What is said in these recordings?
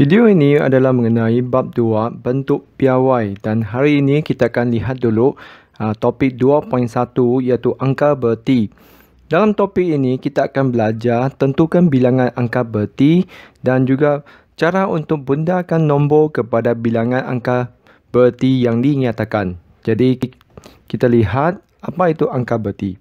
Video ini adalah mengenai bab 2 bentuk piawai dan hari ini kita akan lihat dulu uh, topik 2.1 iaitu angka berti. Dalam topik ini kita akan belajar tentukan bilangan angka berti dan juga cara untuk bundarkan nombor kepada bilangan angka berti yang dinyatakan. Jadi kita lihat apa itu angka berti.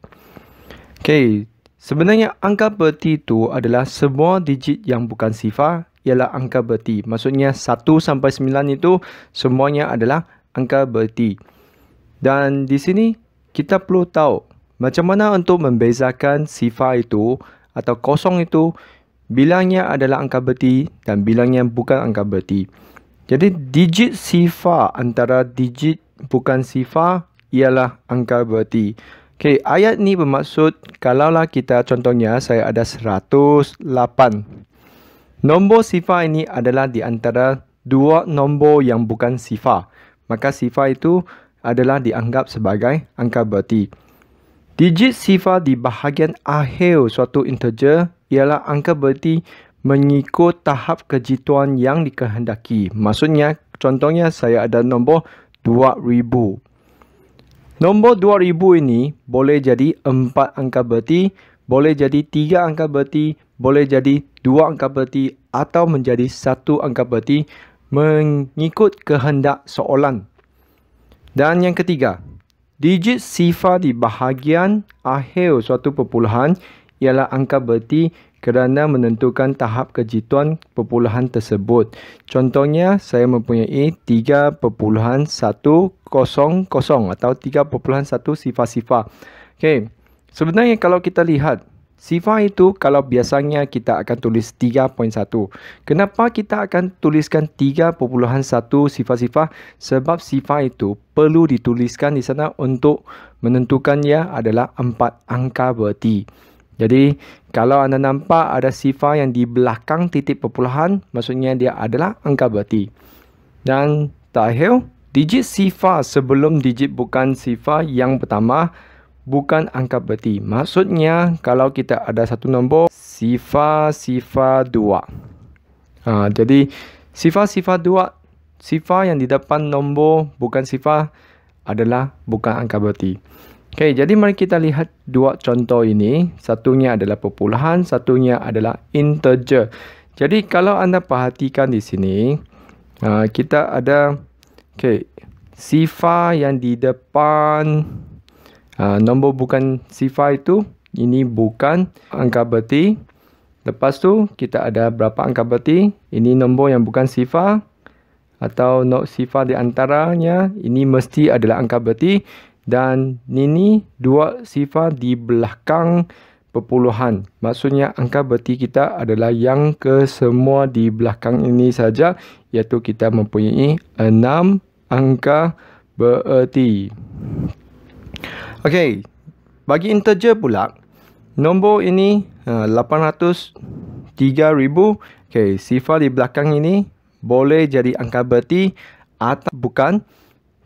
Okey, sebenarnya angka berti itu adalah semua digit yang bukan sifar ialah angka berarti. Maksudnya 1 sampai 9 itu semuanya adalah angka berarti. Dan di sini kita perlu tahu macam mana untuk membezakan sifar itu atau kosong itu bilangnya adalah angka berarti dan bilangnya bukan angka berarti. Jadi digit sifar antara digit bukan sifar ialah angka berarti. Okay ayat ni bermaksud kalaulah kita contohnya saya ada 108. Nombor sifar ini adalah di antara dua nombor yang bukan sifar. Maka sifar itu adalah dianggap sebagai angka berarti. Digit sifar di bahagian akhir suatu integer ialah angka berarti mengikut tahap kejituan yang dikehendaki. Maksudnya, contohnya saya ada nombor 2000. Nombor 2000 ini boleh jadi 4 angka berarti, boleh jadi 3 angka berarti, boleh jadi dua angka berarti atau menjadi satu angka berarti mengikut kehendak soalan. Dan yang ketiga, digit sifar di bahagian akhir suatu perpuluhan ialah angka berarti kerana menentukan tahap kejituan perpuluhan tersebut. Contohnya, saya mempunyai 3.100 atau 3.1 sifar-sifar. Okay. Sebenarnya kalau kita lihat, Sifar itu kalau biasanya kita akan tulis 3.1. Kenapa kita akan tuliskan 3.1 sifar-sifar? Sebab sifar itu perlu dituliskan di sana untuk menentukannya adalah 4 angka berarti. Jadi, kalau anda nampak ada sifar yang di belakang titik perpuluhan, maksudnya dia adalah angka berarti. Dan terakhir, digit sifar sebelum digit bukan sifar yang pertama adalah bukan angka berarti. Maksudnya kalau kita ada satu nombor sifar sifar dua. Ha, jadi sifar sifar dua sifar yang di depan nombor bukan sifar adalah bukan angka berarti. Okay, jadi mari kita lihat dua contoh ini. Satunya adalah perpuluhan, satunya adalah integer. Jadi kalau anda perhatikan di sini, ha, kita ada okay, sifar yang di depan Ah, nombor bukan sifar itu ini bukan angka berarti lepas tu kita ada berapa angka berarti ini nombor yang bukan sifar atau not sifar di antaranya ini mesti adalah angka berarti dan ini dua sifar di belakang perpuluhan maksudnya angka berarti kita adalah yang ke semua di belakang ini saja iaitu kita mempunyai enam angka berarti Okey. Bagi integer pula, nombor ini uh, eh, 803,000. Okey, sifar di belakang ini boleh jadi angka berarti atau bukan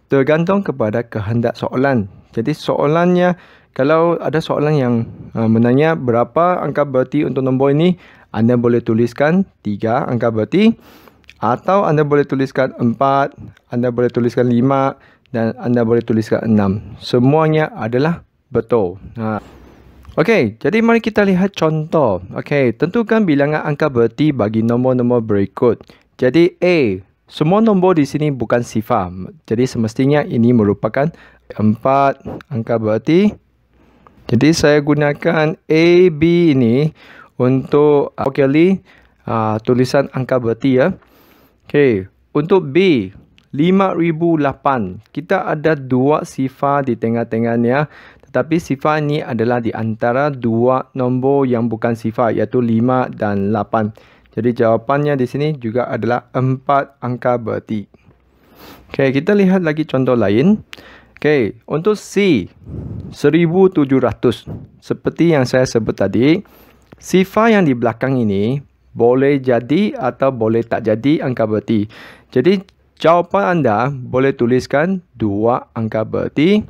tergantung kepada kehendak soalan. Jadi soalannya kalau ada soalan yang uh, menanya berapa angka berarti untuk nombor ini, anda boleh tuliskan 3 angka berarti atau anda boleh tuliskan 4, anda boleh tuliskan dan anda boleh tulis kat 6. Semuanya adalah betul. Ha. Okey, jadi mari kita lihat contoh. Okey, tentukan bilangan angka berarti bagi nombor-nombor berikut. Jadi A, semua nombor di sini bukan sifar. Jadi semestinya ini merupakan empat angka berarti. Jadi saya gunakan A, B ini untuk okay, uh, ah, tulisan angka berarti ya. Okey, untuk B, 5008. Kita ada dua sifar di tengah-tengahnya. Tetapi sifar ini adalah di antara dua nombor yang bukan sifar iaitu 5 dan 8. Jadi jawapannya di sini juga adalah 4 angka berarti. okay kita lihat lagi contoh lain. okay untuk C 1700. Seperti yang saya sebut tadi, sifar yang di belakang ini boleh jadi atau boleh tak jadi angka berarti. Jadi Jawapan anda boleh tuliskan dua angka berarti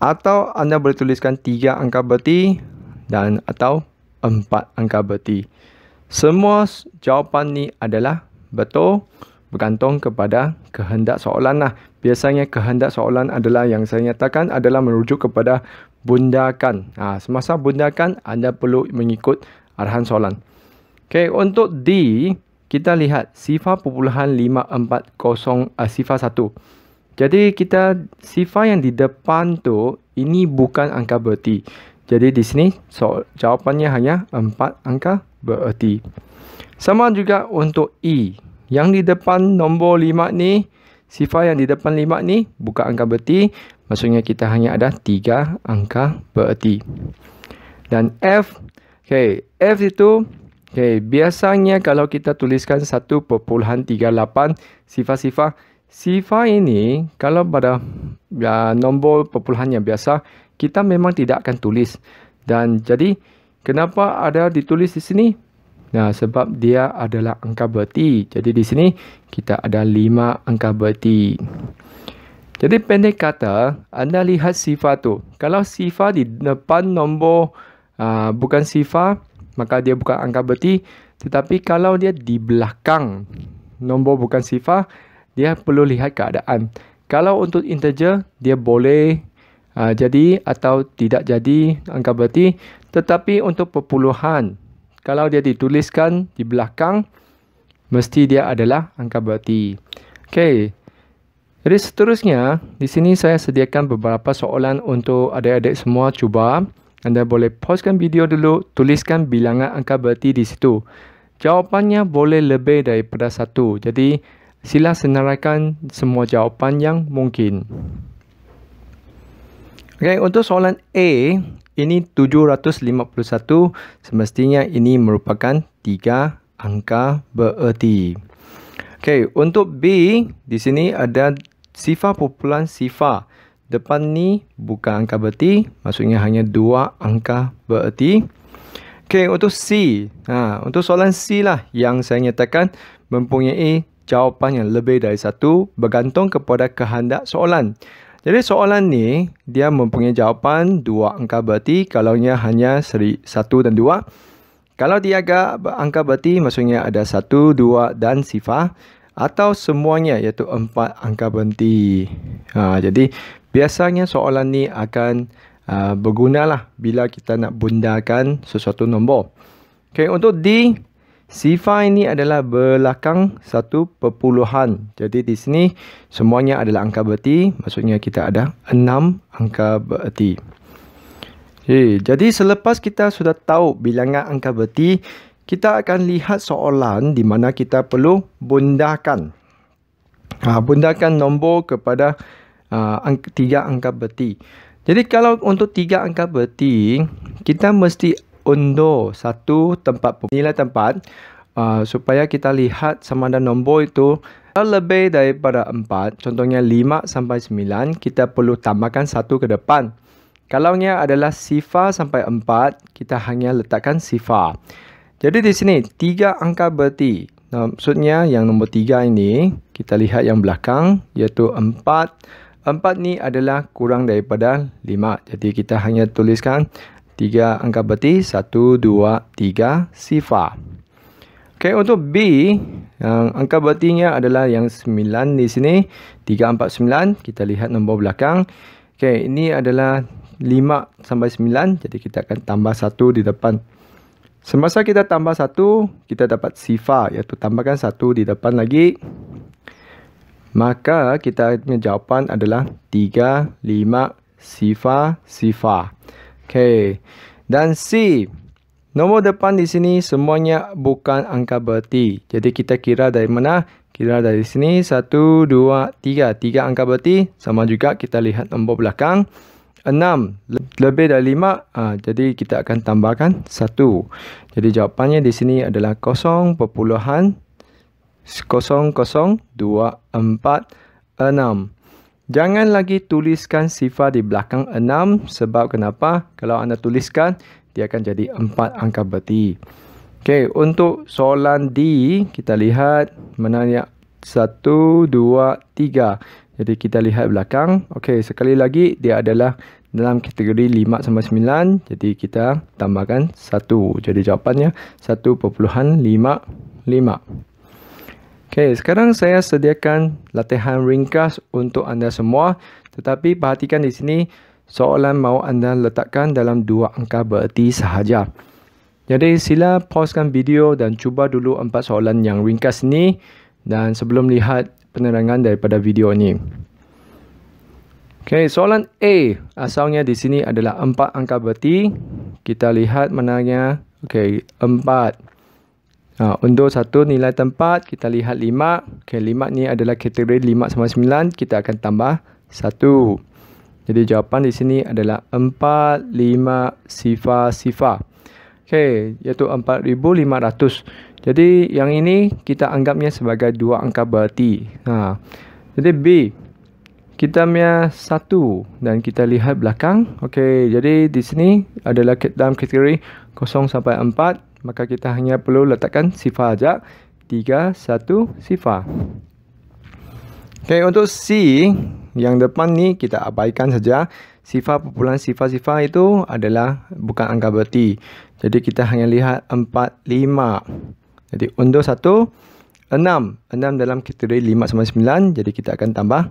atau anda boleh tuliskan tiga angka berarti dan atau empat angka berarti. Semua jawapan ni adalah betul bergantung kepada kehendak soalan lah. Biasanya kehendak soalan adalah yang saya nyatakan adalah merujuk kepada bundakan. Ha, semasa bundakan anda perlu mengikut arahan soalan. Okay, untuk D, kita lihat sifar perpuluhan 540 sifar 1. Jadi kita sifar yang di depan tu ini bukan angka bererti. Jadi di sini so, jawapannya hanya 4 angka bererti. Sama juga untuk E. Yang di depan nombor 5 ni, sifar yang di depan 5 ni bukan angka bererti. Maksudnya kita hanya ada 3 angka bererti. Dan F, okay, F itu Okay, biasanya kalau kita tuliskan 1.38 sifat-sifat, sifat ini kalau pada ya, nombor perpuluhan yang biasa, kita memang tidak akan tulis. Dan jadi, kenapa ada ditulis di sini? Nah, sebab dia adalah angka berarti. Jadi di sini, kita ada 5 angka berarti. Jadi pendek kata, anda lihat sifat tu. Kalau sifat di depan nombor, uh, bukan sifat, maka dia bukan angka berarti tetapi kalau dia di belakang nombor bukan sifar dia perlu lihat keadaan kalau untuk integer dia boleh uh, jadi atau tidak jadi angka berarti tetapi untuk perpuluhan kalau dia dituliskan di belakang mesti dia adalah angka berarti okey jadi seterusnya di sini saya sediakan beberapa soalan untuk adik-adik semua cuba anda boleh pauskan video dulu, tuliskan bilangan angka berarti di situ. Jawapannya boleh lebih daripada satu. Jadi, sila senaraikan semua jawapan yang mungkin. Okay, untuk soalan A, ini 751. Semestinya ini merupakan tiga angka bererti. Okay, untuk B, di sini ada sifar populan sifar depan ni bukan angka bererti. Maksudnya hanya dua angka bererti. Okey, untuk C. Ha, untuk soalan C lah yang saya nyatakan mempunyai jawapan yang lebih dari satu bergantung kepada kehendak soalan. Jadi soalan ni dia mempunyai jawapan dua angka bererti kalau ia hanya seri satu dan dua. Kalau dia agak angka bererti maksudnya ada satu, dua dan sifar atau semuanya iaitu empat angka bererti. Ha, jadi Biasanya soalan ni akan uh, berguna lah bila kita nak bundarkan sesuatu nombor. Okay, untuk D, C5 ini adalah belakang satu perpuluhan. Jadi di sini semuanya adalah angka berarti. Maksudnya kita ada enam angka berarti. Okay, jadi selepas kita sudah tahu bilangan angka berarti, kita akan lihat soalan di mana kita perlu bundarkan. Ha, bundarkan nombor kepada nombor uh, ah, angka, tiga angka berarti. Jadi kalau untuk tiga angka berarti, kita mesti undur satu tempat nilai tempat uh, supaya kita lihat sama ada nombor itu lebih daripada empat. Contohnya lima sampai sembilan, kita perlu tambahkan satu ke depan. Kalau ia adalah sifar sampai empat, kita hanya letakkan sifar. Jadi di sini, tiga angka berarti. Maksudnya yang nombor tiga ini, kita lihat yang belakang, iaitu empat, empat. Empat ni adalah kurang daripada lima. Jadi kita hanya tuliskan tiga angka berarti satu, dua, tiga sifar. Okay untuk B, yang angka berartinya adalah yang sembilan di sini. Tiga, empat, sembilan. Kita lihat nombor belakang. Okay ini adalah lima sampai sembilan. Jadi kita akan tambah satu di depan. Semasa kita tambah satu, kita dapat sifar. Iaitu tambahkan satu di depan lagi maka kita punya jawapan adalah 3 5 sifa sifa okey dan C nombor depan di sini semuanya bukan angka berarti jadi kita kira dari mana kira dari sini 1 2 3 3 angka berarti sama juga kita lihat nombor belakang 6 lebih dari 5 uh, ha, jadi kita akan tambahkan 1 jadi jawapannya di sini adalah 0.5 0.0246. Jangan lagi tuliskan sifar di belakang 6 sebab kenapa? Kalau anda tuliskan, dia akan jadi 4 angka berarti. Okey, untuk soalan D, kita lihat menanya 1, 2, 3. Jadi kita lihat belakang. Okey, sekali lagi dia adalah dalam kategori 5 sama 9. Jadi kita tambahkan 1. Jadi jawapannya 1.55. 5. Okay, sekarang saya sediakan latihan ringkas untuk anda semua. Tetapi perhatikan di sini, soalan mahu anda letakkan dalam dua angka bererti sahaja. Jadi sila pauskan video dan cuba dulu empat soalan yang ringkas ni dan sebelum lihat penerangan daripada video ni. Okay, soalan A asalnya di sini adalah empat angka bererti. Kita lihat mana menangnya. Okay, empat. Ha, untuk satu nilai tempat, kita lihat lima, Okay, lima ni adalah kategori lima sama 9. Kita akan tambah satu. Jadi jawapan di sini adalah 4, 5, sifar, sifar. Okay, iaitu ratus. Jadi yang ini kita anggapnya sebagai dua angka berarti. Ha. Jadi B, kita punya satu dan kita lihat belakang. Okay, jadi di sini adalah dalam kategori kosong sampai empat maka kita hanya perlu letakkan sifar saja. 3, 1, sifar. Okay, untuk C, yang depan ni kita abaikan saja. Sifar perpuluhan sifar-sifar itu adalah bukan angka berarti. Jadi kita hanya lihat 4, 5. Jadi untuk 1, 6. 6 dalam kategori 5 sama 9. Jadi kita akan tambah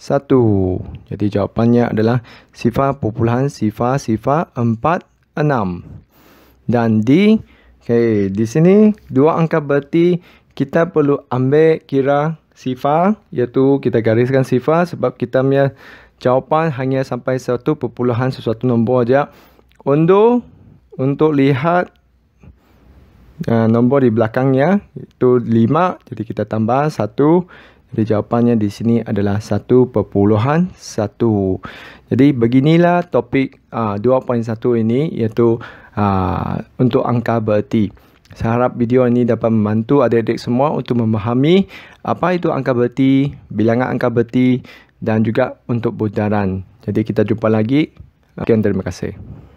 satu. Jadi jawapannya adalah sifar perpuluhan sifar-sifar empat enam Dan D, Okay, di sini dua angka berarti kita perlu ambil kira sifar iaitu kita gariskan sifar sebab kita punya jawapan hanya sampai satu perpuluhan sesuatu nombor aja. Untuk untuk lihat uh, nombor di belakangnya itu lima. jadi kita tambah satu. jadi jawapannya di sini adalah satu satu. jadi beginilah topik ha, uh, 2.1 ini iaitu Ah, untuk angka bererti. Saya harap video ini dapat membantu adik-adik semua untuk memahami apa itu angka bererti, bilangan angka bererti dan juga untuk budaran. Jadi kita jumpa lagi. Okay, terima kasih.